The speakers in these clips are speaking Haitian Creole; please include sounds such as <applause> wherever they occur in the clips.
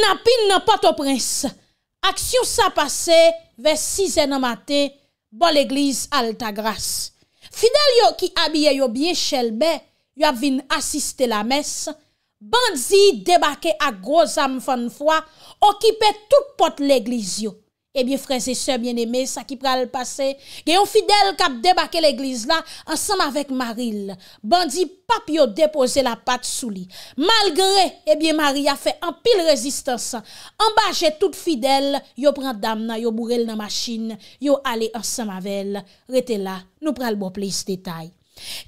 na pin nan pat oprens ak syo sa pase ve 6 eno mate bon l'Eglise alta grase Fidel yo ki abye yo bie chelbe yo avin asiste la mes bandzi debake ak groz am fan fwa okipe tout pot l'Eglise yo Ebyen eh freze se, bien eme, sa ki pral pase, genyon fidel kap debake l'eglise la, ansanm avek Maril, bandi pap yo depose la pat sou li. Malgre, ebyen Maril a fe anpil rezistansan, anbaje tout fidel, yo pran dam nan, yo mourel nan machine, yo ale ansanm avel, rete la, nou pral bo ple is detay.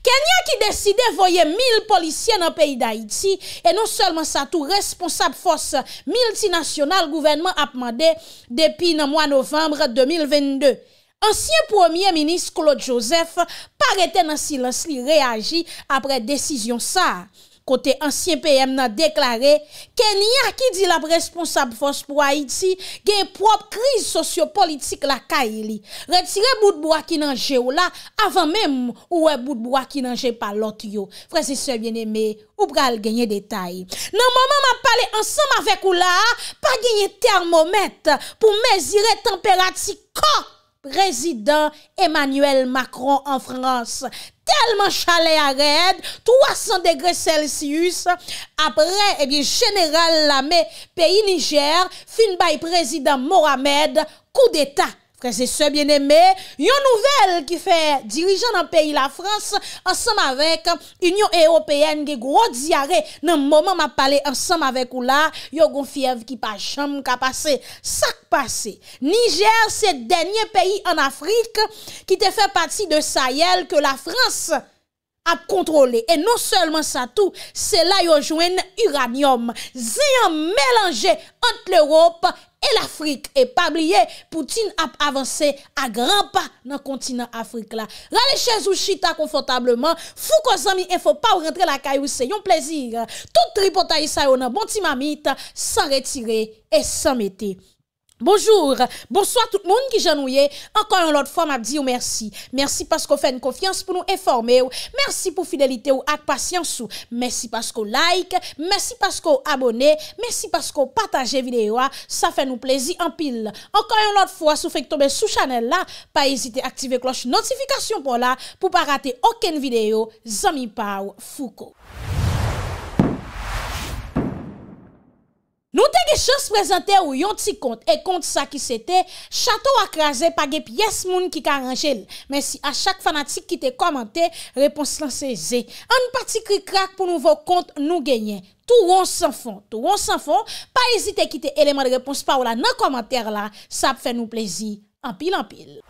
Kenya ki deside voye mil polisyen nan peyi d'Haïti e non selman sa tou responsab fos multinasyonal gouvenman apmande depi nan mwa novembre 2022. Ansyen pwemye minis Claude Joseph parete nan silens li reagi apre desisyon sa. Kote ansyen PM nan deklare, ken ni a ki di la responsab fos pou Haiti gen prop kriz sosyo-politik la ka ili. Retire bout bou akinanje ou la, avan menm ou e bout bou akinanje pa lot yo. Fransise bien eme, ou pral genye detay. Nan maman ma pale ansenm avek ou la, pa genye termomet pou mezire temperati kok. Prezident Emmanuel Macron en France Telman chalet arèd 300 degrè Celsius Apre, eh general Lame, peyi Niger Fin bay prezident Mohamed Kou d'état Te se se bien eme, yon nouvel ki fe dirijan nan peyi la Frans ansam avek Union Européenne ge gro diare nan mouman ma pale ansam avek ou la yon gonfiev ki pa chanm ka pase. Sak pase. Niger se denye peyi an Afrique ki te fe pati de Sayel ke la Frans ap kontrole. E non selman sa tou, se la yo jwen Uranium. Zeyan melange ant l'Europe El Afrik e pabliye pou tin ap avanse a gran pa nan kontinant Afrik la. Rale chèz ou chita konfotableman. Fou kon zami en fò pa ou rentre la kay ou se. Yon plezir. Tout ripota yi sa yon nan bonti mami ita. San retire et san mette. Bonjour, bonsoit tout moun ki janouye, ankan yon lot fwa m ap diyo mersi. Mersi pasko fè n kofyans pou nou eforme ou, mersi pou fidelite ou ak pasyans ou, mersi pasko like, mersi pasko abone, mersi pasko pataje videyo a, sa fè nou plezi an pil. Ankan yon lot fwa sou fèk tobe sou chanel la, pa ezite aktive kloche notifikasyon pou la, pou pa rate oken videyo, zami pa ou fuko. Nou te ge chos prezante ou yon ti kont. E kont sa ki se te, chato akraze pa gep yes moun ki karanjel. Men si a chak fanatik ki te komante, repons lan se ze. An pati kri krak pou nouvo kont nou genyen. Tou wons san fon, tou wons san fon. Pa ezite ki te eleman repons pa ou la nan komante la. Sa pe fe nou plezi, an pil an pil.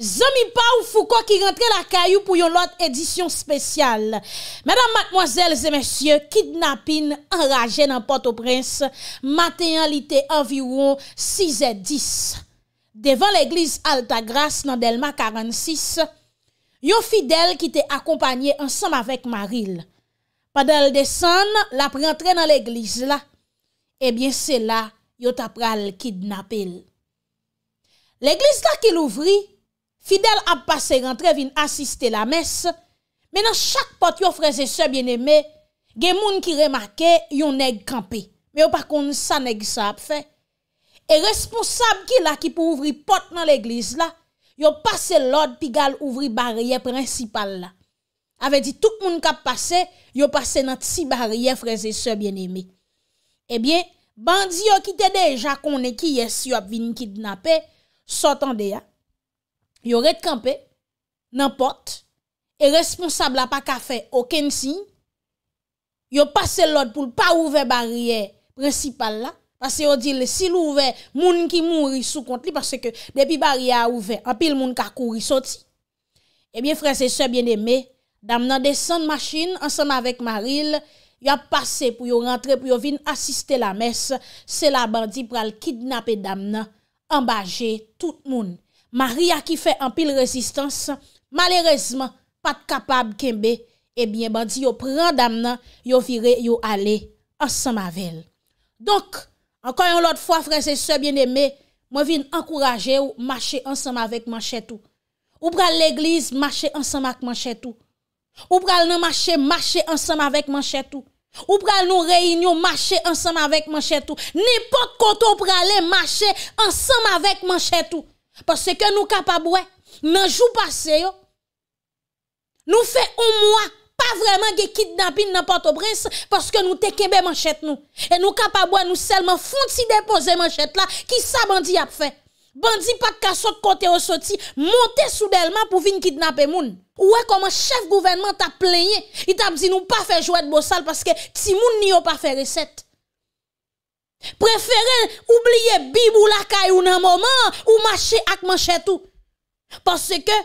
Zomipa ou fouko ki rentre la kayou pou yon lot edisyon spesyal. Mèdam makmwazèl zè mèsyè, kidnapin anraje nan Port-au-Prince, matenyan li te environ 6 et 10. Devan l'Eglise Altagras nan Delma 46, yon fidèl ki te akompanyè ansam avèk Maril. Padèl desan, la prentre nan l'Eglise la, ebyen eh se la, yon tapra l'kidnapil. L'Eglise la ki l'ouvri, Fidel ap pase rentre vin asiste la mes, men nan chak pot yo freze se bieneme, gen moun ki remarke, yon neg kampe. Men yo par kon sa neg sa ap fe. E responsab ki la ki pou ouvri pot nan l'eglise la, yo pase lod pi gal ouvri barye prensipal la. Ave di tout moun kap pase, yo pase nan ti barye freze se bieneme. Ebyen, eh bandi yo ki tede, eja konen ki yes yo ap vin kidnapè, sotande ya. yo ret kampe, nan pot, e responsable a pa kafe, o ken si, yo pase lode pou l pa ouve bariye prensipal la, pase yo dile, si l ouve, moun ki moun risou kont li, pase ke, depi bariye a ouve, anpil moun ka kou risoti. Ebyen frese, se bien eme, dam nan desan machin, ansanm avek Maril, yo pase pou yo rentre, pou yo vin asiste la mes, se la bandi pral kidnap e dam nan, ambaje tout moun, Maria qui fait un pile résistance, malheureusement, pas capable kembe, eh bien, bandi yo prend dame yo viré, yo aller ensemble avec elle. Donc, encore une autre fois, frères et sœurs bien-aimés, moi viens encourager ou marcher ensemble avec manchetou ou. Ou pral l'église, marcher ensemble avec manchetou ou. Ou pral nan marcher, marcher ensemble avec manchetou ou. Ou pral nous réunion, marcher ensemble avec manchetou ou. N'importe quand vous pral marcher ensemble avec manchetou parce que nous capables, dans le jour passé, nous faisons un mois, pas vraiment de port au prince parce que nous te kembe manchette nous. Et nous capables, nous seulement font si déposer manchette là, qui ça bandit a fait? Bandit pas qu'à côté au sorti, monter soudainement pour venir kidnapper moun. Ouais, comment chef gouvernement t'a plaigné, il t'a dit nous pas faire jouer de bossal parce que si moun n'y a pas fait recette. Préférez oublier Bibou la caille ou un moment ou marcher avec manchette Parce que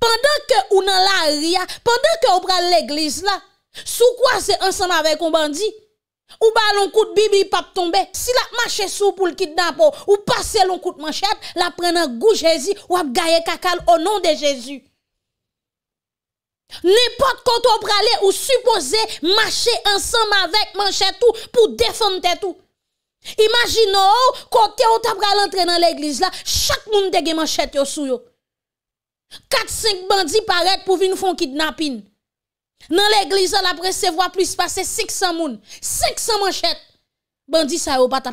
pendant que ou nan la pendant que ou pral l'église là, sous quoi c'est ensemble avec un bandit ou ballon coup de bibi pas tomber si la marché sous pour le kidnapper ou passer l'on coup de manchette la prendre un goût Jésus ou gaye kakal au nom de Jésus N'importe quand on allez ou supposé marcher ensemble avec manchette pour défendre tout Imaginez, oh, côté on t'a l'entrée dans l'église chaque monde te une manchette 4 5 bandits paraît pour venir font kidnapping. Dans l'église là, après se plus passer 600 personnes, 500 manchettes. Bandits ça sont pas t'a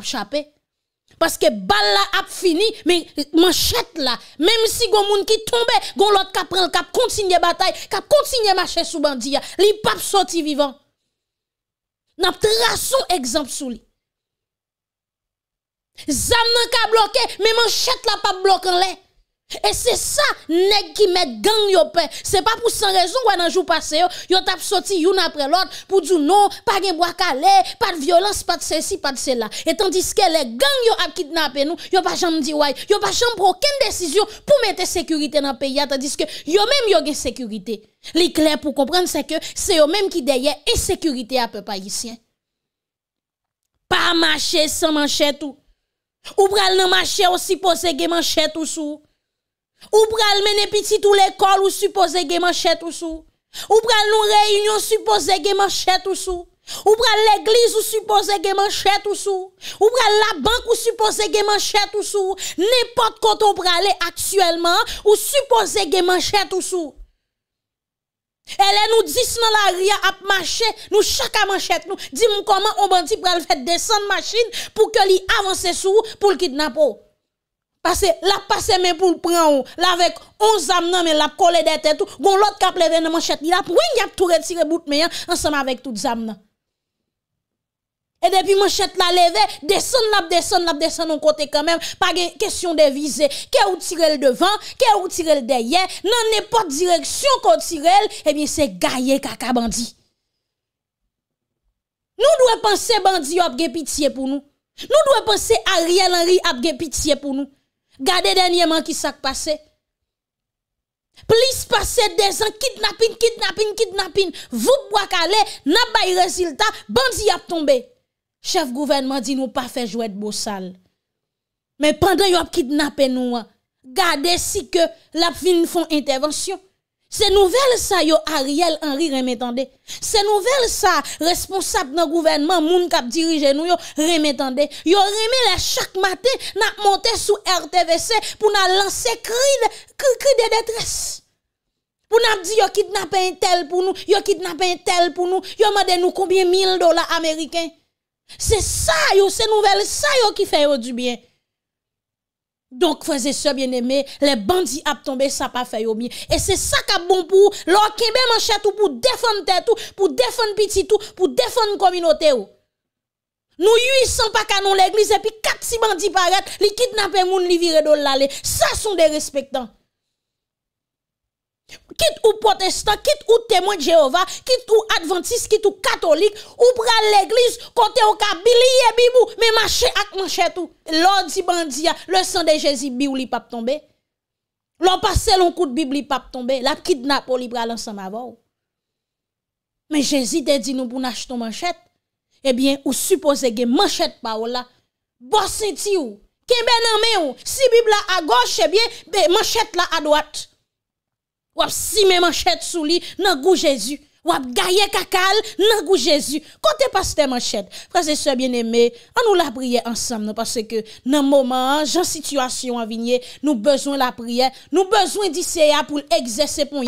Parce que balle là a fini, mais manchette là, même si les gens qui tombe, gon l'autre qui prend qui continue bataille, qui continue marcher sous bandit, li pas sorti vivant. avons un exemple sous lui. Zam nan ka bloqué, mais manchette la pas bloqué Et c'est ça, nèg qui met gang yo pe. C'est pas pour sans raison ou dans jour passé yo, yo tap sorti une après l'autre pour dire non, pas de bois calé, pas de violence, pas de ceci, pas de cela. Et tandis que les gangs yo a kidnappé e nous, yo pas jamais dit way, yo pas jamais aucune décision pour mettre sécurité dans le pays tandis que yo même yo gen sécurité. L'éclair pour comprendre c'est que c'est eux même qui derrière insécurité à peuple ici Pas marcher sans manchette tout. Ou pral nan marché ou suppose gen manchette ou sou. Ou pral mener petit ou l'école ou suppose gen manchette ou sou. Ou pral nou réunion suppose gen manchette ou sou. Ou pral l'église ou suppose gen manchette ou sou. Ou pral la banque ou suppose gen manchette tout. sou. N'importe quand on pral actuellement ou suppose gen manchette ou sou. Elè nou dis nan la ria ap mache, nou chaka manchet nou, di mou koman obanti pral fèt desan machine pou ke li avanse sou pou l'kidnap ou. Pase, la passe men pou l'pran ou, la vek on zam nan men, la kole dete tout, goun lot kap leve nan manchet ni, la pou win yap tou retire bout men yan, anseman vek tout zam nan. Et depuis manchette la levé, descend la descend la descend on côté quand même, pas question de viser. Qu'est ou tirel le devant, qu'est ou tirel le derrière, dans n'importe direction qu'on tire, eh bien c'est gaillé kaka bandit. Nous devons penser bandit a pitié pour nous. Nous devons penser Ariel Henry a pitié pour nous. Gardez dernièrement qui s'est passé. Police passe des ans, kidnapping, kidnapping, kidnapping. Vous bois calé, n'a pas résultat, bandit a tombé. Chef gouvenman di nou pa fe jwet bousal. Men pandan yo ap kidnapen nou an, gade si ke lap vin fon intervensyon. Se nouvel sa yo Ariel Henry remetande. Se nouvel sa responsap nan gouvenman, moun kap dirije nou yo remetande. Yo reme la chak mate, na monte sou RTVC, pou na lance kri de detres. Pou na di yo kidnapen tel pou nou, yo kidnapen tel pou nou, yo maden nou koubyen mil dola Ameriken. C'est ça, yo, ces nouvelles, ça, yo, qui fait du bien. Donc, frères et sœurs bien-aimés, les bandits à tombé, ça pas fait du bien. Et c'est ça qui est bon pour leur mon manchette tout pour défendre tout, pour défendre petit tout, pour défendre communauté Nous 800 pas canon l'église et puis 4 bandits paraît, les kidnappent moun, de l'aller. Ça sont des respectants quitte ou protestant, quitte ou témoin de Jéhovah, quitte ou adventiste, quitte ou catholique, ou pral l'église, côté au kabilie bibou, mais marcher ak manchette. tout. L'ordre dit bandia, le sang de Jésus bi ou li pap tomber. L'on passe l'on coup de Bible li pas tomber, la kidnappe ou li pral ensemble avant. Mais Jésus te dit nous pour n'acheter manchette. Eh bien, ou suppose que manchette pa ou la, bosse ti ou, kembe nan ou, si Bible à gauche, eh bien, ben, manchette là à droite. Ou si mes manchettes sous lit nan goût Jésus. Ou gaye kakal, nan goût Jésus. Côté pasteur manchette, frères et sœurs bien-aimés, on nous la prier ensemble, parce que dans moment, en situation à vigner, nous besoin la prière, nous besoin d'ICA pour exercer pour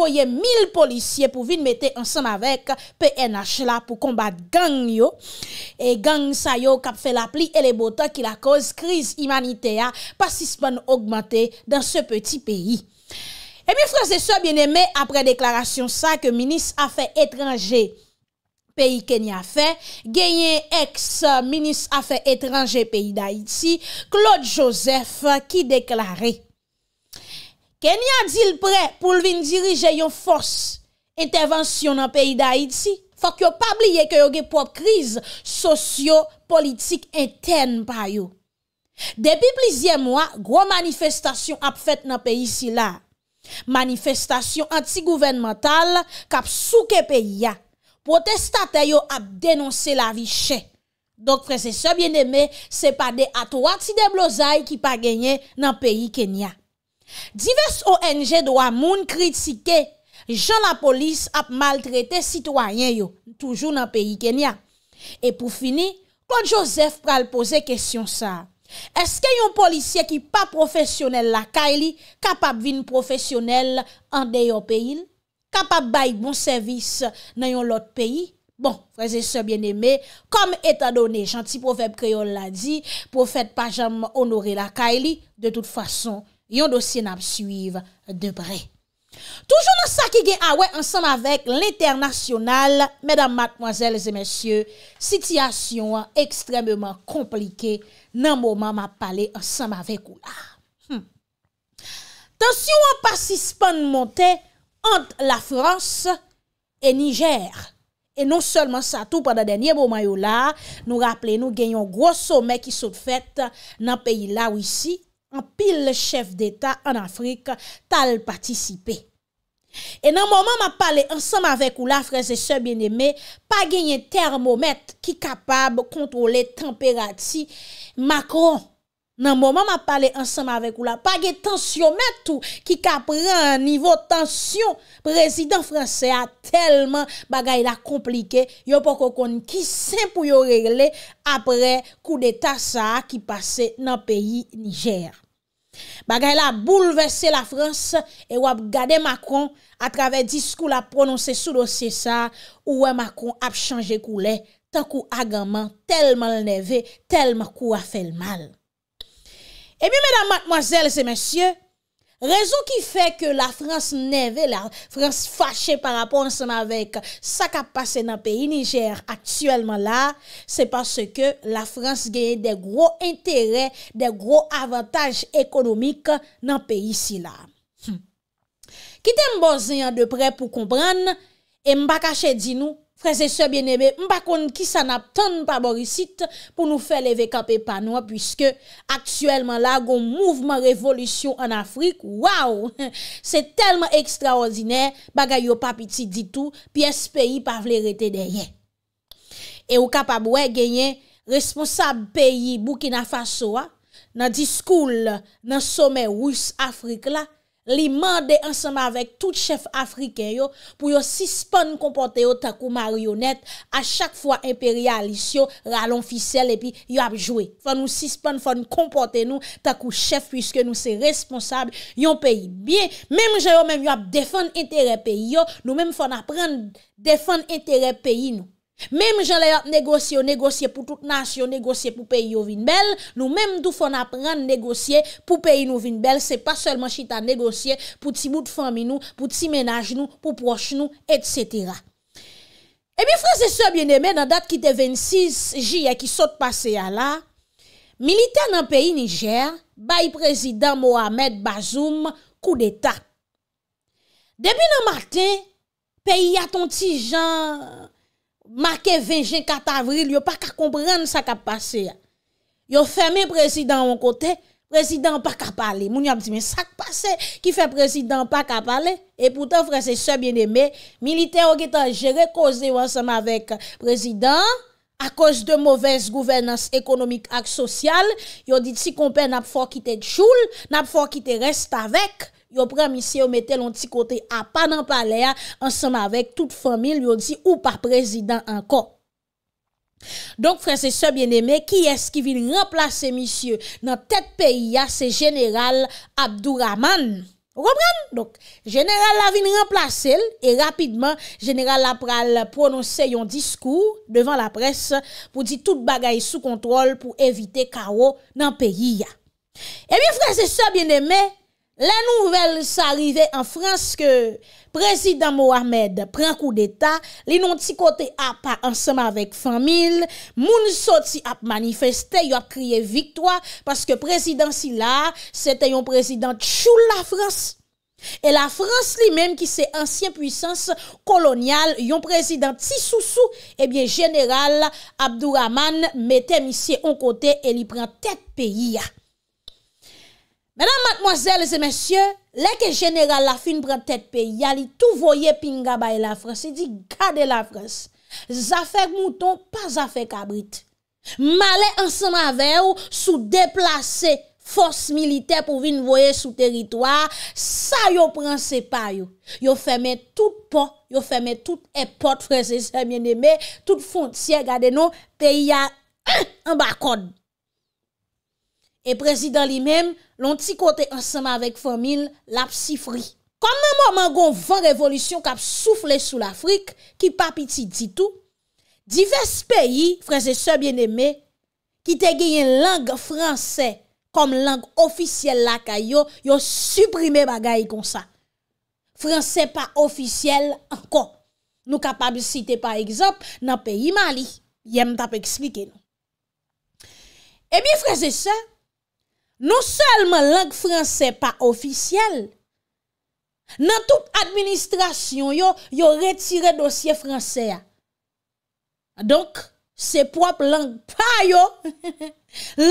voye 1000 polisye pou vin mette ansan avèk PNH la pou kombat gang yo. E gang sa yo kap fè la pli e le bota ki la koz kriz imanite a pasispon augmante dan se peti peyi. E mi franse so bien eme apre deklarasyon sa ke minis a fè etranje peyi Kenya fè, genye ekse minis a fè etranje peyi da iti, Claude Joseph ki deklaré Kènyan dil pre pou lvin dirije yon fòs Intervensyon nan peyi da iti Fòk yon pabliye kè yon ge pou ap kriz Sosyo, politik, enten pa yo Depi plizye mwa, gro manifestasyon ap fèt nan peyi si la Manifestasyon anti-gouvernmental Kap sou ke peyi ya Protestate yo ap denonse la vi chè Donk pre se se bien de me Se pa de ato wak si de blozay ki pa genye nan peyi kènyan Divers ONG do a moun kritike, jan la polis ap maltrete sitwanyen yo, toujou nan peyi Kenya. E pou fini, kon Josef pral pose kesyon sa, eske yon polisye ki pa profesyonel lakay li, kapap vin profesyonel an deyo peyin? Kapap bay bon servis nan yon lot peyi? Bon, freze se bien eme, kom etadone, janti profep kreyon la di, profet pajam onore lakay li, de tout fason. yon dosye nan ap suive de bre. Toujou nan sa ki gen awe ansanm ah avek l'internasyonal, medan matmwazèl zè mèsyè, sityasyon ekstremèman komplike nan mouman ma pale ansanm avek ou la. Tansyon an pasispan mante ant la Frans e Niger. E non solman sa tou padan denye mouman ou la, nou rappele nou genyon gros somè ki sot fèt nan peyi la ou isi an pil chef d'Etat an Afrika tal patisipe. E nan mouman ma pale ansam avek ou la, freze se bin eme, pa genye termomet ki kapab kontrole temperati Macron. Nan mouman ma pale ansanm avek ou la, pa ge tensyon metou, ki ka pre an nivou tensyon, prezident franse a telman bagay la komplike, yo poko kon ki sen pou yo regle, apre kou de tasa a ki pase nan peyi Niger. Bagay la boulevese la franse, e wap gade Macron, atrave diskou la prononse sou dosye sa, ou wap Macron ap chanje kou le, tan kou agaman telman le neve, telman kou a fel mal. E mi, mesdames, mademoiselles et messieurs, rezon ki fe ke la France neve, la France fache par rapport anseman vek sa ka pase nan peyi Niger aktuelman la, se passe ke la France genye hm. de gro interè, de gro avantaj ekonomik nan peyi si la. Kite mbozyan de pre pou kompran, e mbakache di nou, Frase se bienebe, mbakon ki sa nap ton paborisit pou nou fe leve kap e panwa pwiske aktuelman la goun mouvman revolusyon an Afrik, waw! Se telman ekstraordinè, bagay yo papiti ditou, pi es peyi pa vle rete denye. E w ka pabwe genye, responsab peyi bou ki na fasowa, nan diskoul nan some wous Afrik la, Li mande ansama vek tout chef Afriken yo pou yo sispon kompote yo takou marionet a chak fwa imperialis yo, ralon fisel epi yo ap jwe. Fwa nou sispon fwa nou kompote nou takou chef pwiske nou se responsable yon peyi biye. Mèm jou yo mèm yo ap defon intere peyi yo nou mèm fwa napren defon intere peyi nou. Mem jale yo negosye, yo negosye pou tout nasye, yo negosye pou peyi yo vinbel, nou mem dou fon apren negosye pou peyi nou vinbel, se pa selman chita negosye pou ti mout fami nou, pou ti menaj nou, pou proche nou, etc. E mi franse sou bieneme nan dat ki te 26 jye ki sot pase ya la, milite nan peyi Niger, bayi prezident Mohamed Bazoum kou deta. Debi nan maten, peyi yaton ti jan... Ma ke vejen kat avril, yo pa ka komprende sa ka pase. Yo fèmè prezidant an kote, prezidant pa ka pale. Mouni ap di men, sa ka pase ki fè prezidant pa ka pale? E poutan prezidant se bien eme, milite ou getan jere koze wansama vek prezidant, a koz de mouvez gouvenans ekonomik ak sosyal, yo dit si kompè nap fò ki te choul, nap fò ki te reste avek, Yo pran misye yo mette lonti kote apan an paler ansanm avek tout fomil yo di ou par prezidan anko. Donk franse se bieneme, ki eski vin remplase misye nan tet peyi ya, se general Abdou Rahman. Roubran? Donk general la vin remplase el e rapidman general la pral prononse yon diskou devan la pres pou di tout bagay sou kontrol pou evite kawo nan peyi ya. Emi eh franse se bieneme, La nouvel sa arrive an Frans ke prezident Mohamed pren kou d'eta, li nou ti kote ap anseman vek famil, moun so ti ap manifeste, yo ap kriye viktwa, paske prezident si la, se te yon prezident chou la Frans. E la Frans li menm ki se ansyen pwisans kolonyal, yon prezident ti sou sou, ebyen general Abdou Rahman, metem isye an kote e li pren tet peyi ya. Mè nan matmozèles e mèsyè, lè ke jenèral la fin prè tèt pe yali tou voye pinga baye la Frans, se di gade la Frans, zafèk mouton, pa zafèk abrit. Malè ansan avè ou sou deplase fòs milite pou vin voye sou teritoar, sa yo pransè pa yo. Yo fèmè tout pot, yo fèmè tout epot Frans, se di gade la frans, tout fonciè gade nou, pe yal an bakod. e prezident li men, lonti kote ansama avek fomil, la psifri. Kon nan mou man gon van revolisyon kap soufle sou l'Afrik, ki pa piti ditou, divers peyi, freze se bien eme, ki te gen yon lang fransè kom lang ofisyel la ka yo, yo suprime bagay kon sa. Fransè pa ofisyel ankon. Nou kapab si te pa egzop nan peyi mali. Yem tap eksplike nou. Emi eh freze se, Non selman lang fransè pa ofisyel, nan tout administrasyon yo, yo retire dosye fransè a. Donk, se prop lang pa yo, <laughs>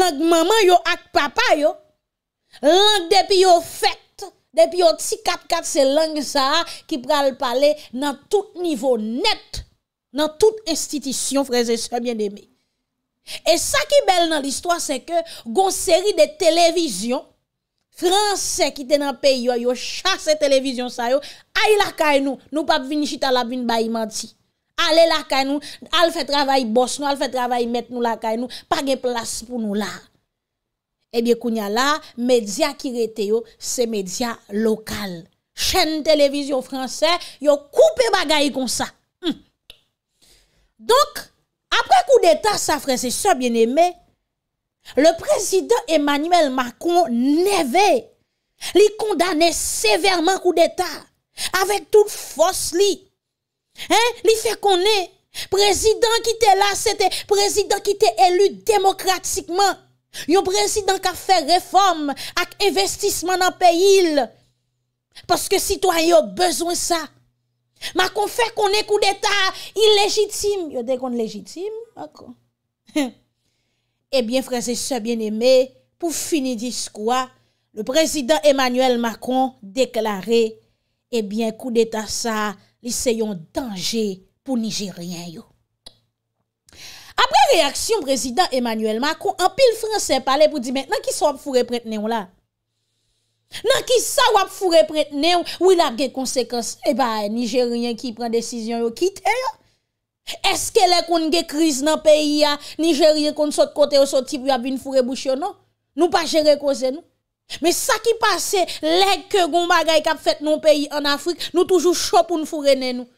lang maman yo ak papa yo, lang depi yo fèt, depi yo tsi kat kat se lang sa a ki pral pale nan tout nivou net, nan tout institisyon freze sebyen demik. E sa ki bel nan l'istwa se ke Gon seri de televizyon Fransè ki te nan peyi yo Yo chase televizyon sa yo Ay lakay nou Nou pap vini chitalab vini bayi manti Ale lakay nou Al fe travay bos nou Al fe travay met nou lakay nou Page plas pou nou la Ebyè kounya la Medya eh ki rete yo Se media lokal Chene televizyon fransè Yo koupe bagay kon sa hmm. Donk apre kou d'Etat sa frese se bien eme, le prezident Emmanuel Macron neve, li kondane severman kou d'Etat, avek tout fos li, li fe konen, prezident ki te la, prezident ki te elu demokratikman, yon prezident ka fe reform ak investisman nan peyil, paske sitwayo bezwen sa, Macron fè konè kou d'État illégitime, yo dek kon légitime, <laughs> e bien frères et sœurs bien-aimés, pou fini di skoua, le président Emmanuel Macron deklaré, e eh bien kou d'État sa, li se yon danger pou Nigerien yo. Apre reaksyon, président Emmanuel Macron, an pil fransè pale pou di men, nan ki so ap fure pretenè ou la? Nan ki sa wap fure pretene ou Ou il ap ge konsekans E ba nijeryen ki pren desisyon yo kite yo Eske le kon ge kriz nan peyi ya Nijeryen kon sot kote ou sot tip Yo ap vin fure bouch yo no Nou pa jere koze nou Me sa ki pase leke goun bagay Kap fete nan peyi an Afrik Nou toujou chope un fure nen nou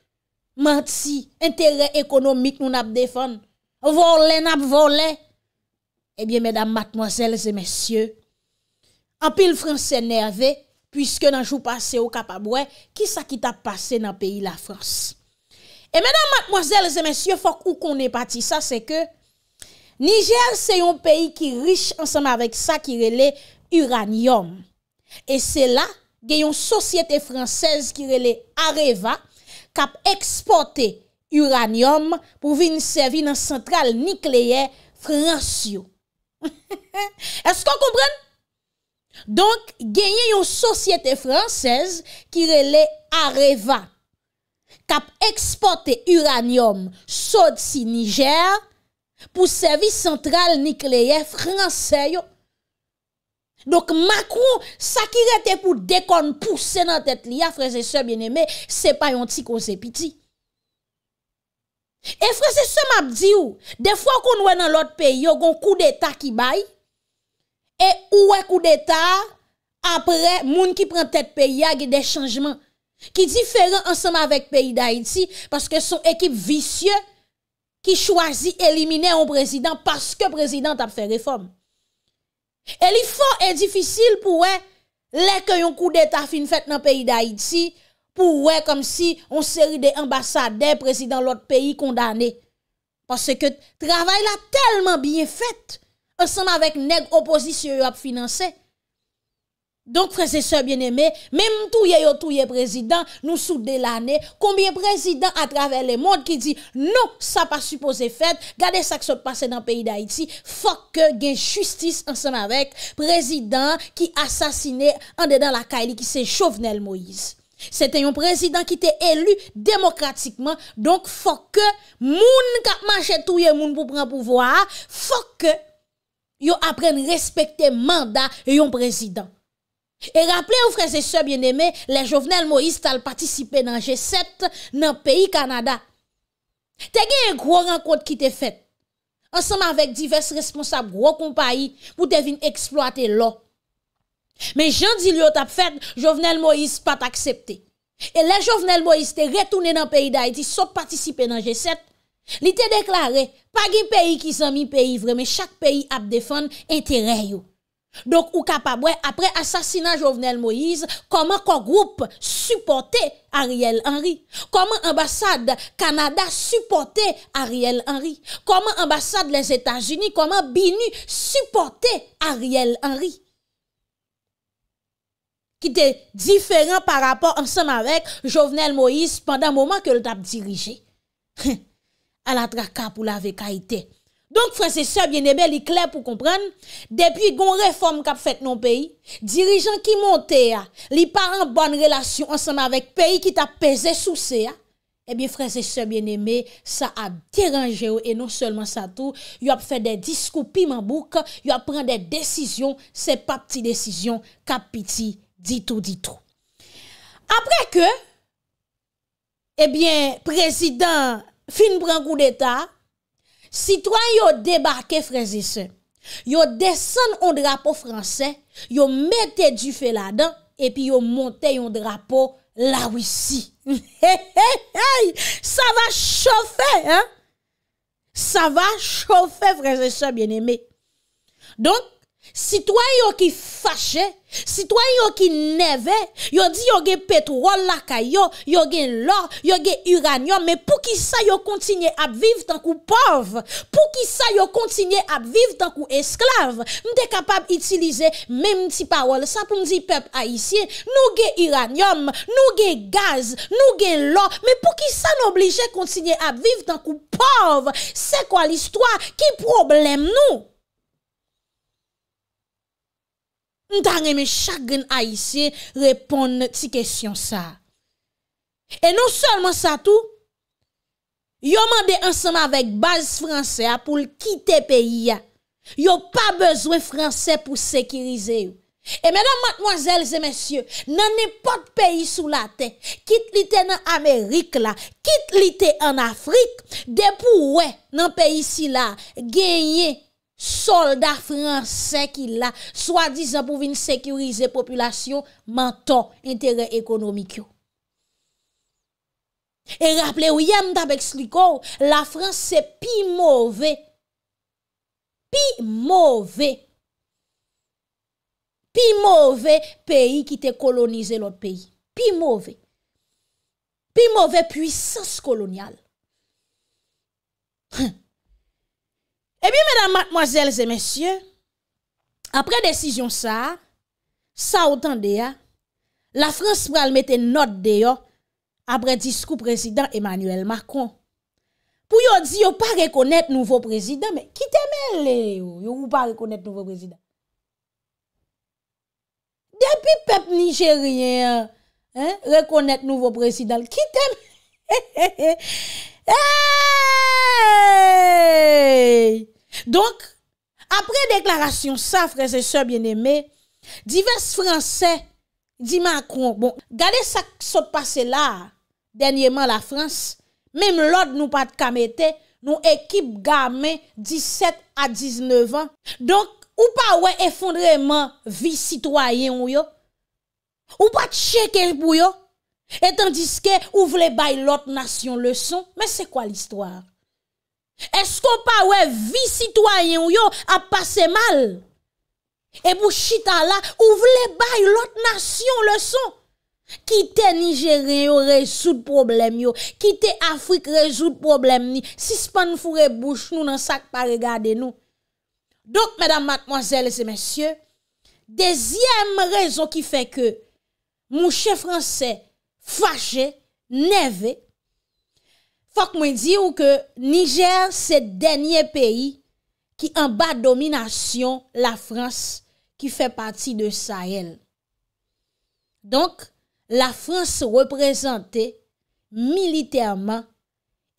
Mati, entere ekonomik nou nap defan Volen ap volen Ebyen eh medam matmozel Zemesye An pil franse enerve, pwiske nan jou pase ou kapabwe, ki sa ki ta pase nan peyi la franse. E menan matmozèl zè mensyo, fok ou konè pati sa, se ke Niger se yon peyi ki riche ansama vek sa ki rele uranium. E se la, gen yon sosyete fransez ki rele Areva, kap eksporte uranium pou vin sevi nan sentral nikleye fransyo. Es kon kompren? Donk genye yon sosyete fransez ki rele areva kap eksporte uranium sot si Niger pou servis sentral nikleye franse yo. Donk Macron sa ki rete pou dekon pousse nan tet li ya, ah, frese se bieneme, se pa yon ti kon se piti. E frese se map di yo, defwa kon wè nan lot pe yo, gon kou de ta ki bayi, E ouwe kou d'Etat apre moun ki pren tet peya ge de chanjman. Ki diferan ansanm avek peyi d'Haïti paske son ekip visye ki chwazi elimine yon prezident paske prezident ap fe reform. Elifon e difisil pouwe leke yon kou d'Etat fin fet nan peyi d'Haïti pouwe kom si on seri de ambasade prezident lot peyi kondane. Paske travay la telman bien fet. ansan avèk neg oposi si yo yo ap finanse. Donk freze se bien eme, mem touye yo touye prezident, nou sou de lanè, kombye prezident a traver le non, moun ki di, nou sa pa suppose fèd, gade sa kso te pase dan peyi da iti, fòk gen justice ansan avèk, prezident ki asasine, an de dan la kaili ki se chovnel Moïse. Se te yon prezident ki te elu demokratikman, donk fòk moun ka manche touye moun pou pran pouvoa, fòk moun, Yo apren respekte mandat e yon prezident. E rappele ou freze se bieneme, le jovenel Moïse tal patisipe nan G7 nan peyi Kanada. Te gen yon gro renkote ki te fet. Ansem avèk divers responsab gro kompayi pou devin eksploate lo. Me jan di lyot ap fet, jovenel Moïse pat aksepte. E le jovenel Moïse te retounen nan peyi Daidi so patisipe nan G7. Li te pas pas gen pays qui sont mi pays vrai, mais pays pays a un intérêt yo. Donc, ou après après de Jovenel Moïse, comment le groupe supportait Ariel Henry? comment ambassade Canada supporter Ariel Henry? Comment ambassade les états unis comment BINU supporter Ariel Henry? qui était différent par rapport ensemble avec Jovenel Moïse pendant le moment que le tap dirigé. <laughs> a la traka pou la veka ite. Donk, franse se, bien eme, li kler pou komprende, depi gon reform kap fet non peyi, dirijan ki monte ya, li pa an bon relasyon ansama vek peyi ki ta peze sou se ya, ebyen, franse se, bien eme, sa a deranje yo, e non selman sa tou, yo ap fet de diskou pi mambouk, yo ap pren de desisyon, se pa pti desisyon, kap piti, di tou, di tou. Apre ke, ebyen, prezident fin prend coup d'état citoyen yo débarqué frères et sœurs yo descend un drapeau français yo mis du feu là-dedans et puis yo monté un drapeau la ici. <laughs> ça va chauffer hein ça va chauffer frères et sœurs bien aimé. donc citoyen qui fâché Citoyens qui ki neve, yo di yo gen pétrole la kayo, yo gen l'or, yo gen uranium, mais pour qui ça yo continue à vivre tant kou pauvre? Pour qui ça yo continue à vivre tant esclaves, esclave? M'te capables d'utiliser même petit parole ça pour dire peuple haïtien, nous gen uranium, nous gen gaz, nous gen l'or, mais pour qui ça nous oblige continuer à vivre tant qu'on pauvre? C'est quoi l'histoire? Qui problème nous? Nta reme chak gen a isye repon ti kesyon sa. E non solman sa tou, yo mande ansama vek bazis franse a pou l kite peyi ya. Yo pa bezwe franse pou sekirize yo. E menon matmoazelze mesye, nan nepot peyi sou la te, kite li te nan Amerik la, kite li te an Afrik, de pou we nan peyi si la genye. Soldat fransè ki la, swa di za pouvin sekurize populasyon, mantan entere ekonomik yo. E rappele ou yanda beks li kou, la fransè pi mouve. Pi mouve. Pi mouve peyi ki te kolonize lout peyi. Pi mouve. Pi mouve puissas kolonial. Hèm. Eh bien, mesdames, mademoiselles et messieurs, après décision ça, ça autant de la France va mettre note d'ailleurs, après discours président Emmanuel Macron. Pour yon dit yon pas reconnaître nouveau président, mais qui te Vous yon, yon pas reconnaître nouveau président. Depuis peuple nigérien, hein, reconnaître nouveau président, qui te <laughs> Eyyyyy! Donk, apre deklarasyon sa, freze se bien eme, divers franse, di ma akon, bon, gade sa sot pase la, denyeman la franse, mem lot nou pat kamete, nou ekip game 17 a 19 an, donk, ou pa we efondreman vi sitwayen ou yo, ou pat chekel pou yo, Et tandis que vous voulez bailler l'autre nation leçon, mais c'est quoi l'histoire? Est-ce qu'on pas ouais vie citoyen ou yo a passé mal? Et pour chita là, ou voulez bailler l'autre nation leçon? Quitter Nigérien résoudre problème yo, quitter Afrique résoudre problème ni, si span foure bouche nous dans sac pas regarder nous. Donc mesdames, mademoiselles et messieurs, deuxième raison qui fait que mon chef français fache, neve, fok mwen di ou ke Niger se denye peyi ki an ba dominasyon la Frans ki fe pati de Sayel. Donk, la Frans reprezenté militerman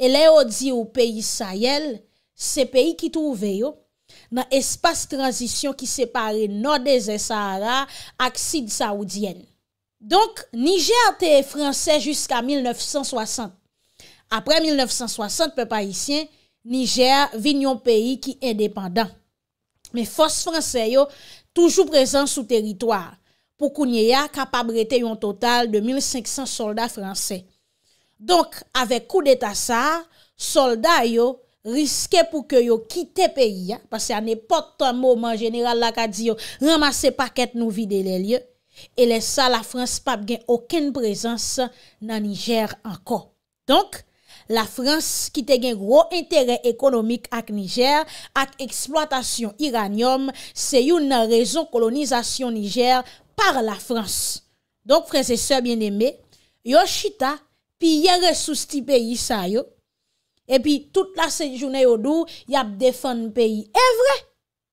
e le ou di ou peyi Sayel se peyi ki touve yo nan espas transisyon ki separe Nodes e Sahara ak Sid Saoudiyen. Donk, Niger te franse jiska 1960. Apre 1960, pe Parisien, Niger vin yon peyi ki independant. Me fos franse yo, toujou prezant sou teritoar. Pou kou nye ya, kapabrete yon total de 1500 soldat franse. Donk, avek kou de tasar, soldat yo, riske pou ke yo kite peyi, pasè an epot an mouman general la ka di yo, ramase paket nou vide le liyo. E lesa la Frans pape gen oken prezans nan Niger anko. Donk, la Frans kite gen gro interè ekonomik ak Niger, ak eksploatasyon iranyom, se yon nan rezon kolonizasyon Niger par la Frans. Donk, franse se bien deme, yo chita pi yon resou sti peyi sa yo, e pi tout la se jounè yo dou, yap defan peyi evre.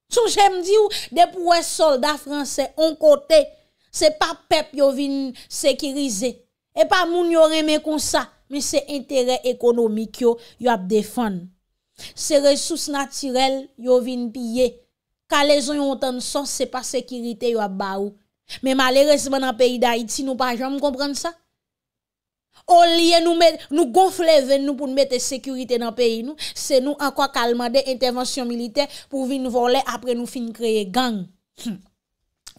Sou jem di ou, depouwe soldat franse on kote yon, Se pa pep yo vin sekirize, e pa moun yo reme kon sa, mi se entere ekonomik yo, yo ap defan. Se resous natirel, yo vin pye. Ka le zon yo otan son, se pa sekirite yo ap ba ou. Me malere seman an peyi da iti, nou pa jom kompran sa. O liye nou gonfle ven nou pou nou mette sekirite nan peyi nou, se nou an kwa kalman de entevensyon milite pou vin volen apre nou fin kreye gang. Hm.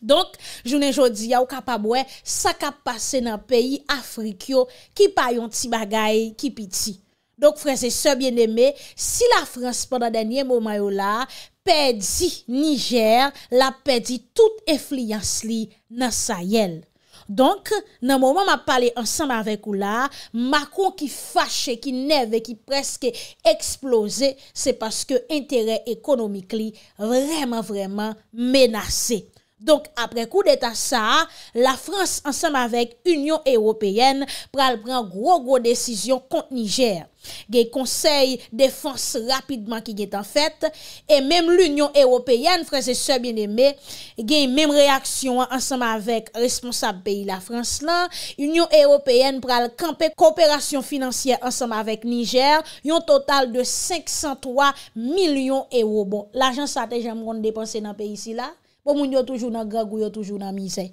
Donk, jounen jodi ya w ka pa mwen, sa ka pase nan peyi Afrikyo ki payon ti bagay ki piti. Donk, freze se bieneme, si la Frans pandan denye mouma yo la, pedi Niger, la pedi tout efliyans li nan sayel. Donk, nan mouman ma pale ansanm avek ou la, makon ki fache, ki neve, ki preske eksplose, se paske entere ekonomik li vreman vreman menase. Donk apre kou deta sa, la Frans ansama vek Union Européenne pral pran gro-gro desisyon kont Niger. Gey konsey defanse rapidman ki gey tan fèt. E menm l'Union Européenne, franse se bien eme, gey menm reaksyon ansama vek responsab peyi la Frans lan. Union Européenne pral kampe kooperasyon finansyen ansama vek Niger. Yon total de 503 milyon euro bon. L'ajan sa te jemron depanse nan peyi si la? Bon, moun yo toujours dans ou toujours dans misère.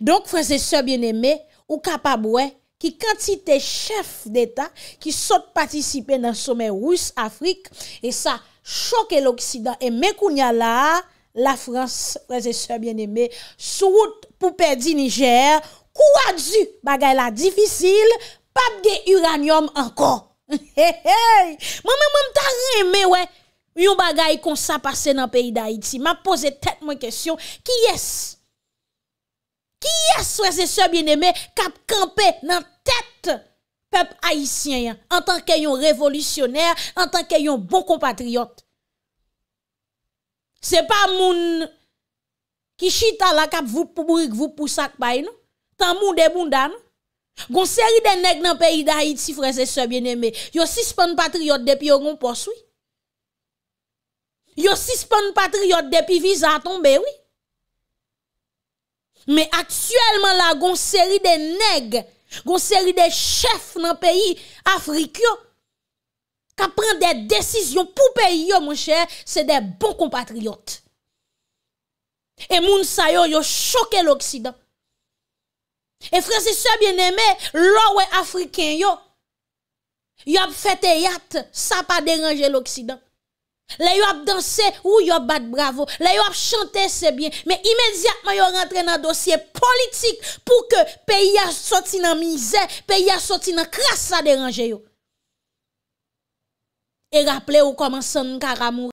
Donc, frères et sœurs bien-aimés, ou capable, ouais, qui quantité chef d'État qui saute participer dans le sommet russe-Afrique, et ça choque l'Occident. Et mais là, la France, frères et sœurs bien-aimés, sous pour perdre Niger, du bagay la difficile, pas de uranium encore. <laughs> Hey, hey, moi rien, mais ouais, yon bagay kon sa pase nan peyi da Haiti, ma pose tet mwen kesyon, ki yes, ki yes, fwese sè bien eme, kap kampe nan tet pep Haitien, an tanke yon revolisyonèr, an tanke yon bon kompatriot. Se pa moun ki chita la kap vupu bwik, vupu sakbay, tan moun deboundan, gonseri denek nan peyi da Haiti, fwese sè bien eme, yon sispan patriot depi yon goun poswi, six suspend patriotes depuis visa tombé, oui. Mais actuellement, la gon série de nègres, gon série de chefs dans le pays africain, qui prend des décisions pour pays, mon cher, c'est des bons compatriotes. Et moun sa yo, yo choqué l'Occident. Et frères et bien-aimés, l'homme africain yo, yo a fait théâtre, ça pas déranger l'Occident. Là, yo a dansé ou yo bat bravo. Là, yo a chanté, c'est bien. Mais immédiatement yo rentré dans dossier politique pour que pays a sorti dans misère, pays a sorti dans crasse ça déranger Et rappelez vous comment karamou.